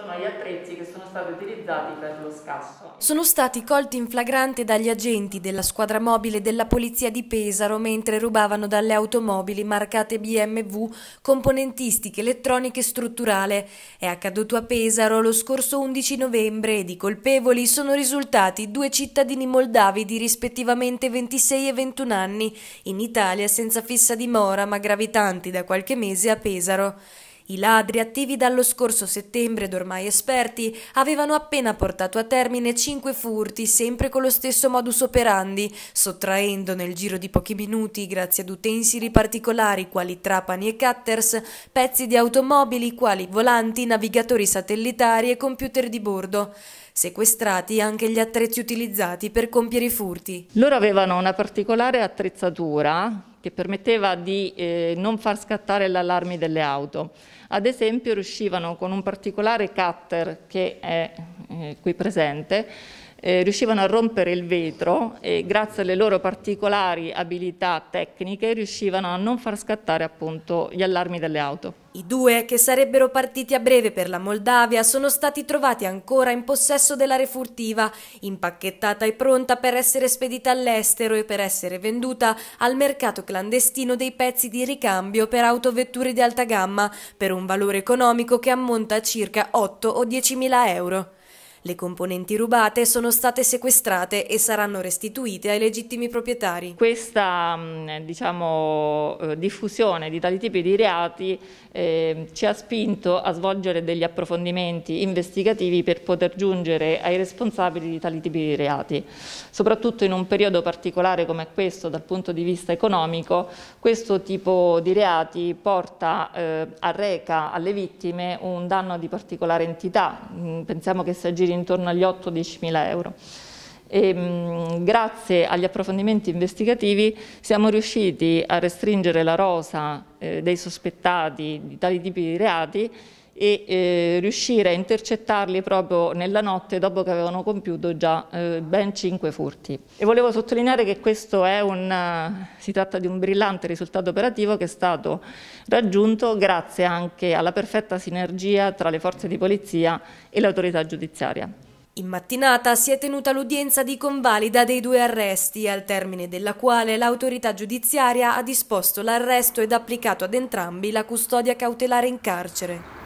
sono gli attrezzi che sono stati utilizzati per lo scasso. Sono stati colti in flagrante dagli agenti della squadra mobile della polizia di Pesaro mentre rubavano dalle automobili marcate BMW componentistiche elettroniche e strutturale. È accaduto a Pesaro lo scorso 11 novembre e di colpevoli sono risultati due cittadini moldavi di rispettivamente 26 e 21 anni, in Italia senza fissa dimora ma gravitanti da qualche mese a Pesaro. I ladri, attivi dallo scorso settembre ed ormai esperti, avevano appena portato a termine cinque furti, sempre con lo stesso modus operandi, sottraendo nel giro di pochi minuti, grazie ad utensili particolari quali trapani e cutters, pezzi di automobili quali volanti, navigatori satellitari e computer di bordo. Sequestrati anche gli attrezzi utilizzati per compiere i furti. Loro avevano una particolare attrezzatura che permetteva di eh, non far scattare l'allarme delle auto. Ad esempio riuscivano con un particolare cutter che è eh, qui presente eh, riuscivano a rompere il vetro e grazie alle loro particolari abilità tecniche riuscivano a non far scattare appunto gli allarmi delle auto. I due, che sarebbero partiti a breve per la Moldavia, sono stati trovati ancora in possesso della refurtiva, impacchettata e pronta per essere spedita all'estero e per essere venduta al mercato clandestino dei pezzi di ricambio per autovetture di alta gamma, per un valore economico che ammonta a circa 8 o 10 mila euro. Le componenti rubate sono state sequestrate e saranno restituite ai legittimi proprietari. Questa mm, diciamo, eh, diffusione di tali tipi di reati eh, ci ha spinto a svolgere degli approfondimenti investigativi per poter giungere ai responsabili di tali tipi di reati. Soprattutto in un periodo particolare come questo dal punto di vista economico, questo tipo di reati porta, eh, arreca alle vittime un danno di particolare entità. Mm, pensiamo che si aggiri gira intorno agli 8-10 mila euro. E, mh, mm, grazie agli approfondimenti investigativi siamo riusciti a restringere la rosa eh, dei sospettati di tali tipi di reati e eh, riuscire a intercettarli proprio nella notte dopo che avevano compiuto già eh, ben cinque furti. E volevo sottolineare che questo è un, eh, si tratta di un brillante risultato operativo che è stato raggiunto grazie anche alla perfetta sinergia tra le forze di polizia e l'autorità giudiziaria. In mattinata si è tenuta l'udienza di convalida dei due arresti, al termine della quale l'autorità giudiziaria ha disposto l'arresto ed applicato ad entrambi la custodia cautelare in carcere.